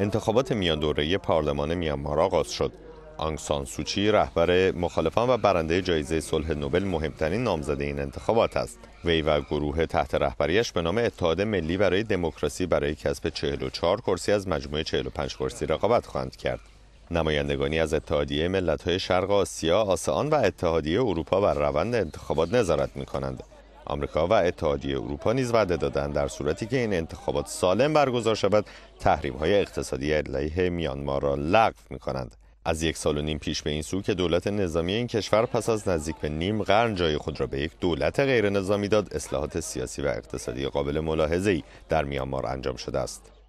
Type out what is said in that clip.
انتخابات دوره پارلمان میانمار آغاز شد. سان سوچی رهبر مخالفان و برنده جایزه صلح نوبل مهمترین نامزده این انتخابات است وی و گروه تحت رهبریش به نام اتحاد ملی برای دموکراسی برای کسب 44 کرسی از مجموع 45 کرسی رقابت خواهند کرد نمایندگانی از اتحادیه ملت‌های شرق آسیا، آسان و اتحادیه اروپا بر روند انتخابات نظارت می‌کنند. آمریکا و اتحادیه اروپا نیز وعده دادند در صورتی که این انتخابات سالم برگزار شود تحریم های اقتصادی علیه میانمار را لغو می کنند. از یک سال و نیم پیش به این سو که دولت نظامی این کشور پس از نزدیک به نیم قرن جای خود را به یک دولت غیر نظامی داد اصلاحات سیاسی و اقتصادی قابل ملاحظه‌ای در میانمار انجام شده است